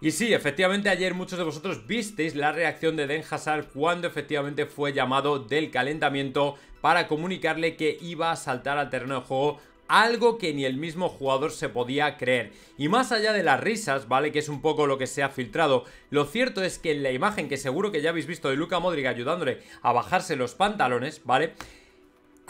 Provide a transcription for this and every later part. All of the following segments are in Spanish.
Y sí, efectivamente ayer muchos de vosotros visteis la reacción de Den Hazard cuando efectivamente fue llamado del calentamiento para comunicarle que iba a saltar al terreno de juego algo que ni el mismo jugador se podía creer. Y más allá de las risas, ¿vale? Que es un poco lo que se ha filtrado, lo cierto es que en la imagen que seguro que ya habéis visto de Luca Modric ayudándole a bajarse los pantalones, ¿vale?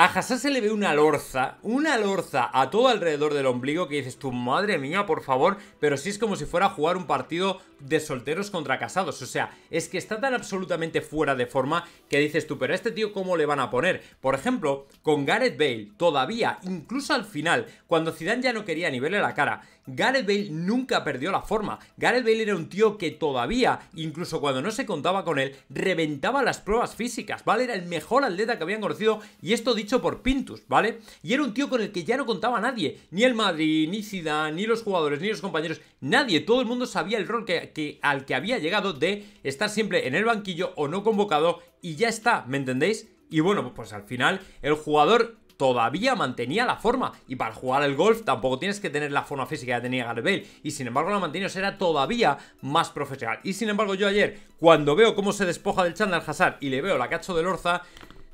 A Hassan se le ve una lorza, una lorza a todo alrededor del ombligo que dices tu madre mía, por favor, pero sí es como si fuera a jugar un partido de solteros contra casados, o sea, es que está tan absolutamente fuera de forma que dices tú, pero a este tío cómo le van a poner. Por ejemplo, con Gareth Bale, todavía, incluso al final, cuando Zidane ya no quería ni verle la cara, Gareth Bale nunca perdió la forma. Gareth Bale era un tío que todavía, incluso cuando no se contaba con él, reventaba las pruebas físicas, ¿vale? Era el mejor atleta que habían conocido y esto dicho por Pintus, ¿vale? Y era un tío con el que ya no contaba nadie, ni el Madrid, ni Zidane, ni los jugadores, ni los compañeros, nadie, todo el mundo sabía el rol que, al que había llegado de estar siempre en el banquillo o no convocado y ya está, ¿me entendéis? Y bueno, pues al final el jugador todavía mantenía la forma. Y para jugar al golf tampoco tienes que tener la forma física que tenía Garbel, Y sin embargo la mantenía, o era todavía más profesional. Y sin embargo yo ayer, cuando veo cómo se despoja del chándal Hazard y le veo la cacho del Orza,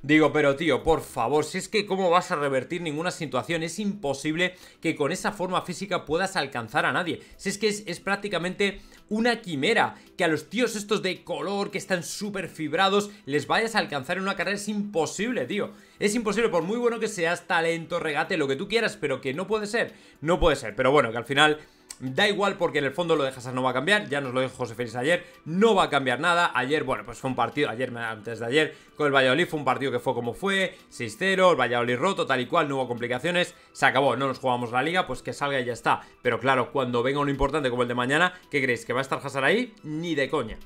Digo, pero tío, por favor, si es que cómo vas a revertir ninguna situación, es imposible que con esa forma física puedas alcanzar a nadie. Si es que es, prácticamente una quimera, que a los tíos estos de color, que están súper fibrados, les vayas a alcanzar en una carrera, es imposible, tío. Es imposible, por muy bueno que seas, talento, regate, lo que tú quieras, pero que no puede ser, no puede ser. Pero bueno, que al final Da igual porque en el fondo lo de Hazard no va a cambiar, ya nos lo dijo José Félix ayer, no va a cambiar nada. Ayer, bueno, pues fue un partido, ayer, antes de ayer, con el Valladolid fue un partido que fue como fue, 6-0, el Valladolid roto, tal y cual, no hubo complicaciones, se acabó, no nos jugamos la liga, pues que salga y ya está. Pero claro, cuando venga uno importante como el de mañana, ¿qué creéis? ¿Que va a estar Hazard ahí? Ni de coña.